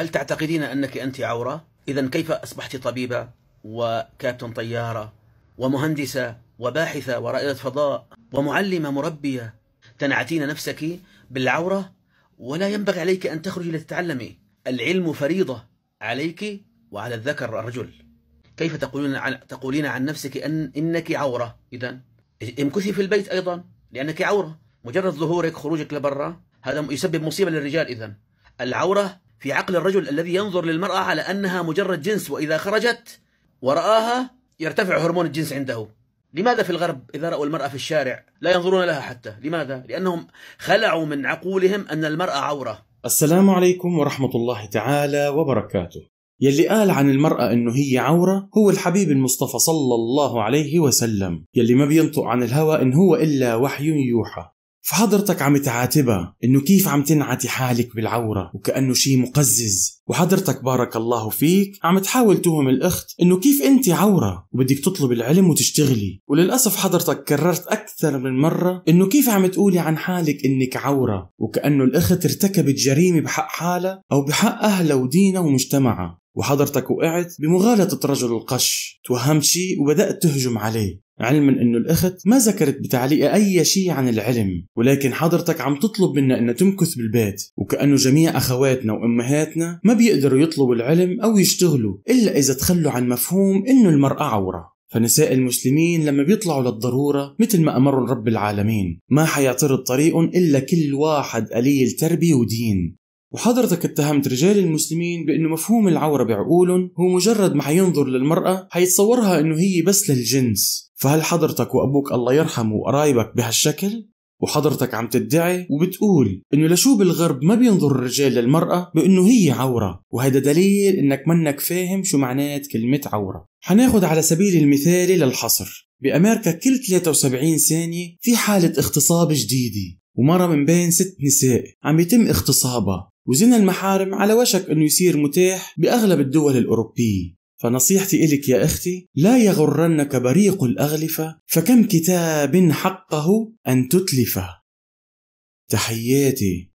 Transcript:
هل تعتقدين أنك أنت عورة؟ إذا كيف أصبحت طبيبة وكابتن طيارة ومهندسة وباحثة ورائدة فضاء ومعلمة مربية تنعتين نفسك بالعورة ولا ينبغي عليك أن تخرجي لتتعلمي العلم فريضة عليك وعلى الذكر الرجل كيف تقولين عن تقولين عن نفسك أن إنك عورة إذا امكثي في البيت أيضا لأنك عورة مجرد ظهورك خروجك لبرا هذا يسبب مصيبة للرجال إذا العورة في عقل الرجل الذي ينظر للمرأة على أنها مجرد جنس وإذا خرجت ورآها يرتفع هرمون الجنس عنده لماذا في الغرب إذا رأوا المرأة في الشارع لا ينظرون لها حتى لماذا؟ لأنهم خلعوا من عقولهم أن المرأة عورة السلام عليكم ورحمة الله تعالى وبركاته يلي قال عن المرأة إنه هي عورة هو الحبيب المصطفى صلى الله عليه وسلم يلي ما بينطق عن الهوى إن هو إلا وحي يوحى فحضرتك عم تعاتبها انه كيف عم تنعتي حالك بالعورة وكأنه شي مقزز وحضرتك بارك الله فيك عم تحاول توهم الاخت انه كيف انت عورة وبدك تطلب العلم وتشتغلي وللأسف حضرتك كررت اكثر من مرة انه كيف عم تقولي عن حالك انك عورة وكأنه الاخت ارتكبت جريمة بحق حالها او بحق اهلها ودينها ومجتمعها وحضرتك وقعت بمغالطة رجل القش توهمت شيء وبدأت تهجم عليه علما انه الاخت ما ذكرت بتعليقها اي شيء عن العلم ولكن حضرتك عم تطلب منا انها تمكث بالبيت وكانه جميع اخواتنا وامهاتنا ما بيقدروا يطلبوا العلم او يشتغلوا الا اذا تخلوا عن مفهوم انه المراه عوره فنساء المسلمين لما بيطلعوا للضرورة مثل ما أمرهم رب العالمين ما حيعترض طريق إلا كل واحد قليل تربية ودين وحضرتك اتهمت رجال المسلمين بأنه مفهوم العورة بعقولهم هو مجرد ما حينظر للمرأة حيتصورها أنه هي بس للجنس فهل حضرتك وأبوك الله يرحمه وقرايبك بهالشكل؟ وحضرتك عم تدعي وبتقول انه لشو بالغرب ما بينظر الرجال للمرأة بانه هي عورة وهذا دليل انك منك فاهم شو معنات كلمة عورة حناخد على سبيل المثال للحصر بأمريكا كل 73 ثانية في حالة اغتصاب جديدة ومرة من بين ست نساء عم يتم اغتصابها وزنا المحارم على وشك أنه يصير متاح بأغلب الدول الأوروبية فنصيحتي إلك يا أختي لا يغرنك بريق الأغلفة فكم كتاب حقه أن تتلفه تحياتي